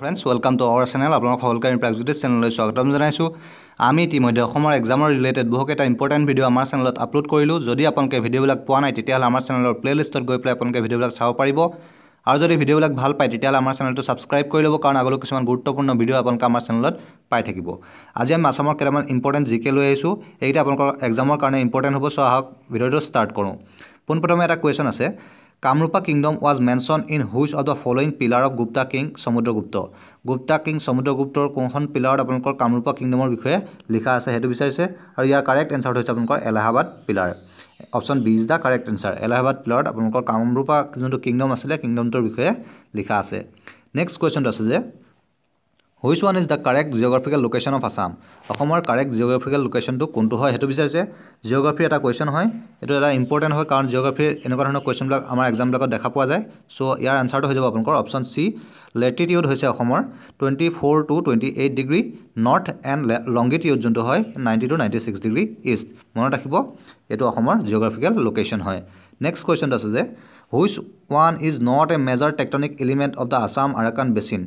friends welcome to our channel আপোনালোক সকলোকে আমি প্ৰাগজ্যোতিষ চেনেললৈ স্বাগতম জনাইছোঁ আমি ইতিমধ্যে অসমৰ এক্সামৰ ৰিলেটেড বহুকেইটা ইম্পৰ্টেণ্ট ভিডিঅ' আমাৰ চেনেলত আপলোড কৰিলোঁ যদি আপোনালোকে ভিডিঅ'বিলাক পোৱা নাই তেতিয়াহ'লে আমাৰ চেনেলৰ প্লে'লিষ্টত গৈ পেলাই আপোনালোকে ভিডিঅ'বিলাক চাব পাৰিব আৰু যদি ভিডিঅ'বিলাক ভাল পায় তেতিয়াহ'লে আমাৰ চেনেলটো ছাবস্ক্ৰাইব কৰি ল'ব কাৰণ আগলৈ কিছুমান গুৰুত্বপূৰ্ণ ভিডিঅ' আপোনালোকে আমাৰ চেনেলত পাই থাকিব আজি আমি আছামৰ কেইটামান ইম্পৰ্টেণ্ট জি কে লৈ আহিছোঁ এইকেইটা আপোনালোকৰ এক্সামৰ কাৰণে ইম্পৰ্টেণ্ট হ'ব চ' আহক ভিডিঅ'টো ষ্টাৰ্ট কৰোঁ পোনপ্ৰথমে এটা কুৱেশ্যন আছে Kamarupa kingdom was mention in which of the following pillar of Gupta king Samudragupta Gupta king সমুদ্ৰগুপ্তৰ কোনখন পিলাৰত আপোনালোকৰ কামৰূপা কিংডমৰ বিষয়ে লিখা আছে সেইটো বিচাৰিছে আৰু ইয়াৰ কাৰেক্ট এনচাৰটো হৈছে আপোনালোকৰ Allahabad pillar option B is the correct answer Allahabad পিলাৰত আপোনালোকৰ কামৰূপা যোনটো কিংডম আছিলে কিংডমটোৰ বিষয়ে লিখা আছে নেক্সট কুৱেশ্যনটো আছে যে which one is the correct geographical location of Assam অসমৰ কাৰেক্ট জিঅ'গ্ৰাফিকেল লোকেশ্যনটো কোনটো হয় সেইটো বিচাৰিছে জিঅ'গ্ৰাফিৰ এটা কুৱেশ্যন হয় এইটো এটা ইম্পৰ্টেণ্ট হয় কাৰণ জিঅ'গ্ৰাফিৰ এনেকুৱা ধৰণৰ কুৱেশ্যনবিলাক আমাৰ এক্সামবিলাকত দেখা পোৱা যায় চ' ইয়াৰ আনচাৰটো হৈ যাব আপোনালোকৰ অপশ্যন চি লেটিটিউড হৈছে অসমৰ twenty four two twenty eight degree north and longitude যোনটো হয় ninety two ninety six degree east মনত ৰাখিব এইটো অসমৰ জিঅ'গ্ৰাফিকেল লোকেশ্যন হয় নেক্সট কুৱেশ্যনটো আছে যে which one is not a measure টেকট্ৰনিক element of the Assam Arakan basin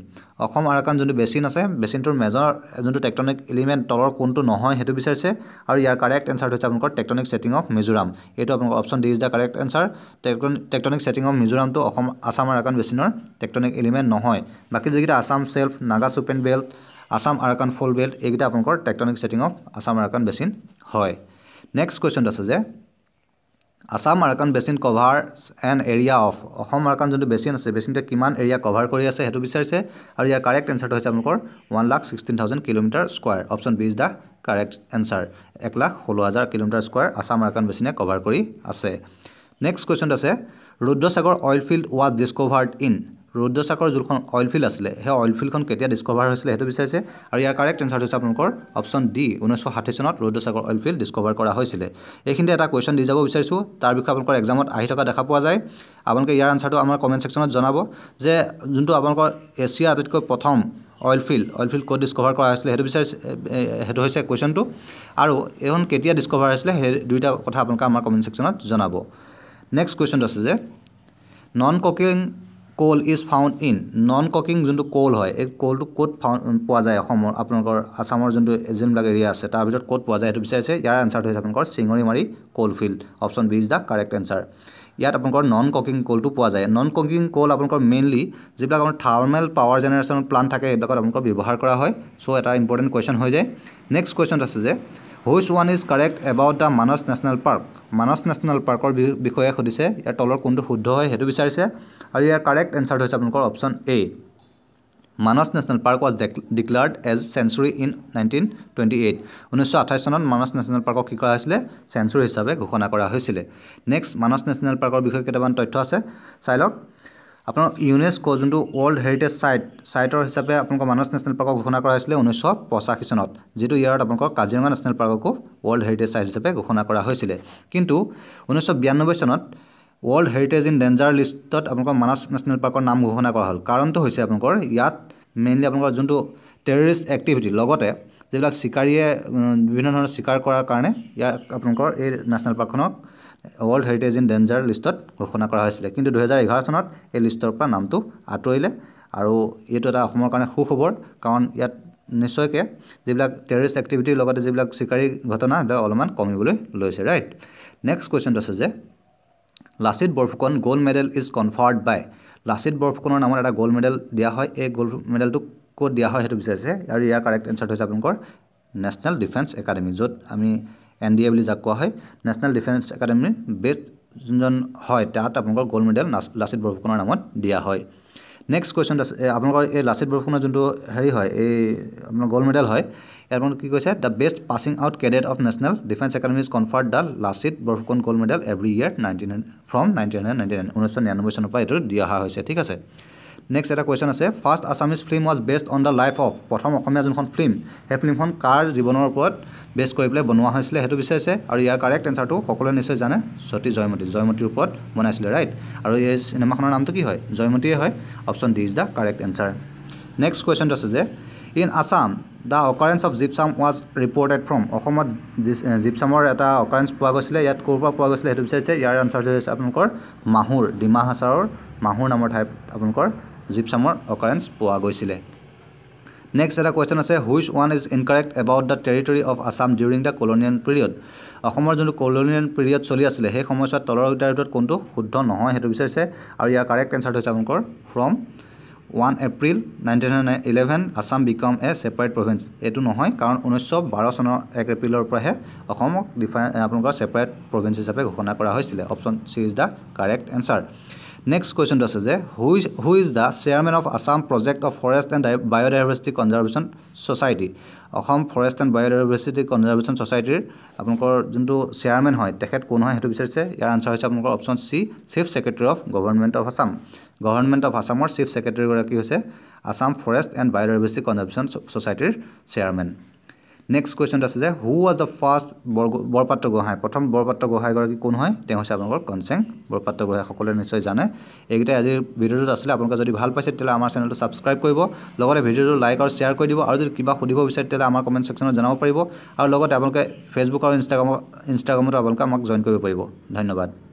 Assam Arakan যোনটো বেচিন আছে বেচিনটোৰ মেজৰ যোনটো টেকট্ৰনিক এলিমেণ্ট তলৰ কোনটো নহয় সেইটো বিচাৰিছে আৰু ইয়াৰ কাৰেক্ট এনচাৰটো হৈছে আপোনালোকৰ টেকট্ৰনিক ছেটিং অফ মিজোৰাম এইটো আপোনালোকৰ option D is the correct answer tecton tectonic setting of মিজোৰামটো অসম আছাম আৰাকান বেচিনৰ টেকট্ৰনিক এলিমেণ্ট নহয় বাকী যিকেইটা Assam shelf Naga schuppen belt Assam Arakan fold belt এইকেইটা আপোনালোকৰ tectonic setting of Assam Arakan basin হয় নেক্সট কুৱেশ্যনটো আছে যে Assam Arakan basin cover an area of Assam Arakan যোনটো বেচিন আছে বেচিনটোৱে কিমান এৰিয়া কভাৰ কৰি আছে সেইটো বিচাৰিছে আৰু ইয়াৰ কাৰেক্ট এনচাৰটো হৈছে আপোনালোকৰ one lakh sixteen thousand kilometre square option B is the correct answer এক লাখ ষোল্ল হাজাৰ কিলোমিটাৰ স্কোৱাৰ আসাম আৰাকান বেচিনে কভাৰ কৰি আছে নেক্সট কুৱেশ্যনটো আছে Rudrasagar oil field was discovered in Rudrasagar যোনখন অইল ফিল্ড আছিলে সেই অইল ফিল্ডখন কেতিয়া ডিছক'ভাৰ হৈছিলে সেইটো বিচাৰিছে আৰু ইয়াৰ কাৰেক্ট এনচাৰটো হৈছে আপোনালোকৰ অপশ্যন ডি ঊনৈছশ ষাঠি চনত ৰুদ্ৰচাকৰ অইল ফিল্ড ডিছক'ভাৰ কৰা হৈছিলে এইখিনিতে এটা কুৱেশ্যন দি যাব বিচাৰিছোঁ তাৰ বিষয়ে আপোনালোকৰ এক্সামত আহি থকা দেখা পোৱা যায় আপোনালোকে ইয়াৰ আনচাৰটো আমাৰ কমেণ্ট ছেকশ্যনত জনাব যে যোনটো আপোনালোকৰ এছিয়াৰ আটাইতকৈ প্ৰথম অইল ফিল্ড অইল ফিল্ড ক'ত ডিছক'ভাৰ কৰা হৈছিলে সেইটো বিচাৰি সেইটো হৈছে কুৱেশ্যনটো আৰু এইখন কেতিয়া ডিছক'ভাৰ হৈছিলে সেই দুয়োটা কথা আপোনালোকে আমাৰ কমেণ্ট ছেকশ্যনত জনাব নেক্সট কুৱেশ্যনটো আছে যে non coking coal is found in non coking যোনটো কল হয় এই কলটো ক'ত ফাউণ্ড পোৱা যায় অসমৰ আপোনালোকৰ আছামৰ যোনটো যোনবিলাক এৰিয়া আছে তাৰ ভিতৰত ক'ত পোৱা যায় সেইটো বিচাৰিছে ইয়াৰ এনচাৰটো হৈছে আপোনালোকৰ Singrimari coal field option B is the correct answer ইয়াত আপোনালোকৰ নন ককিং কলটো পোৱা যায় নন ককিং কল আপোনালোকৰ মেইনলি যিবিলাক আপোনাৰ থাৰ্মেল পাৱাৰ জেনেৰেশ্যন প্লান থাকে সেইবিলাকত আপোনালোকৰ ব্যৱহাৰ কৰা হয় চ' এটা ইম্পৰ্টেণ্ট কুৱেশ্যন হৈ যায় নেক্সট কুৱেশ্যনটো আছে যে which one is correct about the Manas national park Manas national পাৰ্কৰ বিষয়ে সুধিছে ইয়াৰ তলৰ কোনটো শুদ্ধ হয় সেইটো বিচাৰিছে আৰু ইয়াৰ কাৰেক্ট এনচাৰটো হৈছে আপোনালোকৰ option A Manas national park was declared as sanctuary in nineteen twenty eight ঊনৈছশ আঠাইছ চনত মানস নেশ্যনেল পাৰ্কক কি কৰা হৈছিলে চেঞ্চুৰী হিচাপে ঘোষণা কৰা হৈছিলে নেক্সট মানস নেশ্যনেল পাৰ্কৰ বিষয়ে কেইটামান তথ্য আছে চাই লওক আপোনাৰ ইউনেস্ক যোনটো ৱৰ্ল্ড হেৰিটেজ চাইট ছাইটৰ হিচাপে আপোনালোকৰ মানস নেশ্যনেল পাৰ্কক ঘোষণা কৰা হৈছিলে ঊনৈছশ পঁচাশী চনত যিটো ইয়াৰত আপোনালোকৰ কাজিৰঙা নেশ্যনেল পাৰ্ককো ৱৰ্ল্ড হেৰিটেজ চাইট হিচাপে ঘোষণা কৰা হৈছিলে কিন্তু ঊনৈছশ বিৰান্নব্বৈ চনত ৱৰ্ল্ড হেৰিটেজ ইন ডেঞ্জাৰ লিষ্টত আপোনালোকৰ মানাস নেশ্যনেল পাৰ্কৰ নাম ঘোষণা কৰা হ'ল কাৰণটো হৈছে আপোনালোকৰ ইয়াত মেইনলি আপোনালোকৰ যোনটো টেৰৰিষ্ট এক্টিভিটি লগতে যিবিলাক চিকাৰীয়ে বিভিন্ন ধৰণৰ চিকাৰ কৰাৰ কাৰণে ইয়াক আপোনালোকৰ এই নেশ্যনেল পাৰ্কখনক ৱৰ্ল্ড হেৰিটেজ ইন ডেঞ্জাৰ লিষ্টত ঘোষণা কৰা হৈছিলে কিন্তু দুহেজাৰ এঘাৰ চনত এই লিষ্টৰ পৰা নামটো আঁতৰিলে আৰু এইটো এটা অসমৰ কাৰণে সুখবৰ কাৰণ ইয়াত নিশ্চয়কৈ যিবিলাক টেৰিষ্ট এক্টিভিটিৰ লগতে যিবিলাক চিকাৰী ঘটনা সেইবিলাক অলপমান কমিবলৈ লৈছে ৰাইট নেক্সট কুৱেশ্যনটো আছে যে Lachit Borphukan gold medal is conferred by Lachit বৰফুকনৰ নামত এটা গ'ল্ড মেডেল দিয়া হয় এই গ'ল্ড মেডেলটো ক'ত দিয়া হয় সেইটো বিচাৰিছে আৰু ইয়াৰ কাৰেক্ট এনচাৰটো হৈছে আপোনালোকৰ নেশ্যনেল ডিফেন্স একাডেমি য'ত আমি এন ডি এ বুলি যাক কোৱা হয় নেশ্যনেল ডিফেন্স একাডেমীৰ বেষ্ট যোনজন হয় তাত আপোনালোকৰ গ'ল্ড মেডেল লাচিত বৰফুকনৰ নামত দিয়া হয় নেক্সট কুৱেশ্যন আপোনালোকৰ এই লাচিত বৰফুকনৰ যোনটো হেৰি হয় এই আপোনাৰ গ'ল্ড মেডেল হয় ইয়াত আপোনালোকে কি কৈছে the best passing out cadet of national defence academies conferred the Lachit Borphukan gold medal every year nineteen from nineteen hundred ninety nine ঊনৈছশ নিৰান্নব্বৈ চনৰ পৰা এইটো দিয়া হৈছে ঠিক আছে নেক্সট এটা কুৱেশ্যন আছে first Assamese film was based on the life of প্ৰথম অসমীয়া যোনখন ফিল্ম সেই ফিল্মখন কাৰ জীৱনৰ ওপৰত বেষ্ট কৰি পেলাই বনোৱা হৈছিলে সেইটো বিচাৰিছে আৰু ইয়াৰ কাৰেক্ট এনচাৰটো সকলোৱে নিশ্চয় জানে সতী জয়মতী জয়মতীৰ ওপৰত বনাইছিলে ৰাইট আৰু এই চিনেমাখনৰ নামটো কি হয় জয়মতীয়ে হয় option D is the correct answer next কুৱেশ্যনটো আছে যে in Assam the occurrence of gypsum was reported from অসমত জিপচামৰ এটা অকাৰেঞ্চ পোৱা গৈছিলে ইয়াত ক'ৰ পৰা পোৱা গৈছিলে সেইটো বিচাৰিছে ইয়াৰ এনচাৰটো হৈছে আপোনালোকৰ মাহুৰ ডিমা হাছাৰৰ মাহুৰ নামৰ ঠাইত আপোনালোকৰ জিপচামৰ অকাৰেঞ্চ পোৱা গৈছিলে নেক্সট এটা কুৱেশ্যন আছে which one is incorrect about the territory of Assam during the colonial period অসমৰ যোনটো কলনিয়েল পিৰিয়ড চলি আছিলে সেই সময়ছোৱাত তলৰ উত্তৰটোত কোনটো শুদ্ধ নহয় সেইটো বিচাৰিছে আৰু ইয়াৰ কাৰেক্ট এনচাৰটো হৈছে আপোনালোকৰ from one April nineteen eleven Assam become a separate province এইটো নহয় কাৰণ ঊনৈছশ বাৰ চনৰ এক এপ্ৰিলৰ পৰাহে অসমক ডিফাৰে আপোনালোকৰ ছেপাৰেট প্ৰভিঞ্চ হিচাপে ঘোষণা কৰা হৈছিলে option C is the correct answer next কুৱেশ্যনটো আছে যে whose who is the chairman of Assam project of forest and biodiversity conservation society Assam forest and biodiversity conservation ছ'চাইটিৰ আপোনালোকৰ যোনটো চেয়াৰমেন হয় তেখেত কোন হয় সেইটো বিচাৰিছে ইয়াৰ আনচাৰ হৈছে আপোনালোকৰ option C chief secretary of government of Assam government of আছামৰ চিফ ছেক্ৰেটেৰীগৰাকী হৈছে Assam forest and biodiversity conservation ছ'চাইটিৰ চেয়াৰমেন নেক্সট কুৱেশ্যনটো আছে যে হু ৱাজ দ্য ফাৰ্ষ্ট বৰ বৰপাত্ৰ গোহাঁই প্ৰথম বৰপাত্ৰ গোহাঁইগৰাকী কোন হয় তেওঁ হৈছে আপোনালোকৰ কনচেং বৰপাত্ৰ গোহাঁই সকলোৱে নিশ্চয় জানে এইকেইটাই আজিৰ ভিডিঅ'টোত আছিলে আপোনালোকে যদি ভাল পাইছে তেতিয়াহ'লে আমাৰ চেনেলটো ছাবস্ক্ৰাইব কৰিব লগতে ভিডিঅ'টো লাইক আৰু শ্বেয়াৰ কৰি দিব আৰু যদি কিবা সুধিব বিচাৰে তেতিয়াহ'লে আমাৰ কমেণ্ট ছেকশ্যনত জনাব পাৰিব আৰু লগতে আপোনালোকে ফেচবুক আৰু ইনষ্টাগ্ৰামত ইনষ্টাগ্ৰামতো আপোনালোকে আমাক জইন কৰিব পাৰিব ধন্যবাদ